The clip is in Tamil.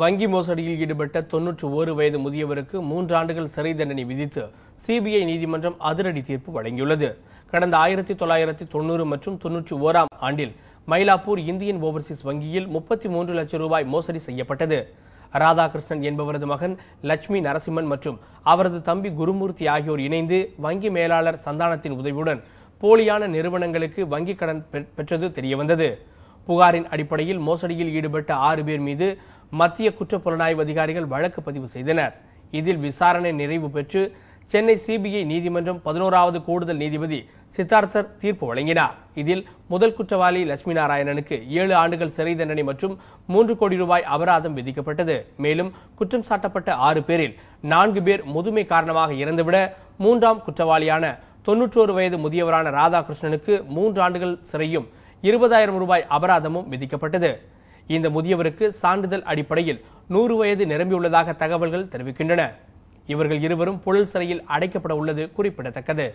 வங்கி மோசடியில் ஈடுபட்ட தொன்னூற்று ஒரு வயது முதியவருக்கு மூன்று ஆண்டுகள் சிறை தண்டனை விதித்து சிபிஐ நீதிமன்றம் அதிரடி தீர்ப்பு வழங்கியுள்ளது கடந்த ஆயிரத்தி தொள்ளாயிரத்தி தொண்ணூறு மற்றும் தொன்னூற்றி ஓராம் ஆண்டில் மயிலாப்பூர் இந்தியன் ஓவர்சீஸ் வங்கியில் முப்பத்தி மூன்று லட்சம் ரூபாய் மோசடி செய்யப்பட்டது ராதாகிருஷ்ணன் என்பவரது மகன் லட்சுமி நரசிம்மன் மற்றும் அவரது தம்பி குருமூர்த்தி ஆகியோர் இணைந்து வங்கி மேலாளர் சந்தானத்தின் உதவியுடன் போலியான நிறுவனங்களுக்கு வங்கிக் கடன் பெற்றது தெரியவந்தது புகாரின் அடிப்படையில் மோசடியில் ஈடுபட்ட ஆறு பேர் மீது மத்திய புலனாய்வு அதிகாரிகள் வழக்கு பதிவு செய்தனர் இதில் விசாரணை நிறைவு பெற்று சென்னை சிபிஐ நீதிமன்றம் பதினோராவது கூடுதல் நீதிபதி சித்தார்த்தர் தீர்ப்பு வழங்கினார் இதில் முதல் குற்றவாளி லட்சுமி நாராயணனுக்கு ஏழு ஆண்டுகள் சிறை தண்டனை மற்றும் மூன்று கோடி ரூபாய் அபராதம் விதிக்கப்பட்டது மேலும் குற்றம் சாட்டப்பட்ட ஆறு பேரில் நான்கு பேர் முதுமை காரணமாக இறந்துவிட மூன்றாம் குற்றவாளியான தொன்னூற்றோரு வயது முதியவரான ராதாகிருஷ்ணனுக்கு மூன்று ஆண்டுகள் சிறையும் இருபதாயிரம் ரூபாய் அபராதமும் விதிக்கப்பட்டது இந்த முதியவருக்கு சான்றிதழ் அடிப்படையில் நூறு வயது நிரம்பியுள்ளதாக தகவல்கள் தெரிவிக்கின்றன இவர்கள் இருவரும் புழல் சிறையில் அடைக்கப்பட உள்ளது குறிப்பிடத்தக்கது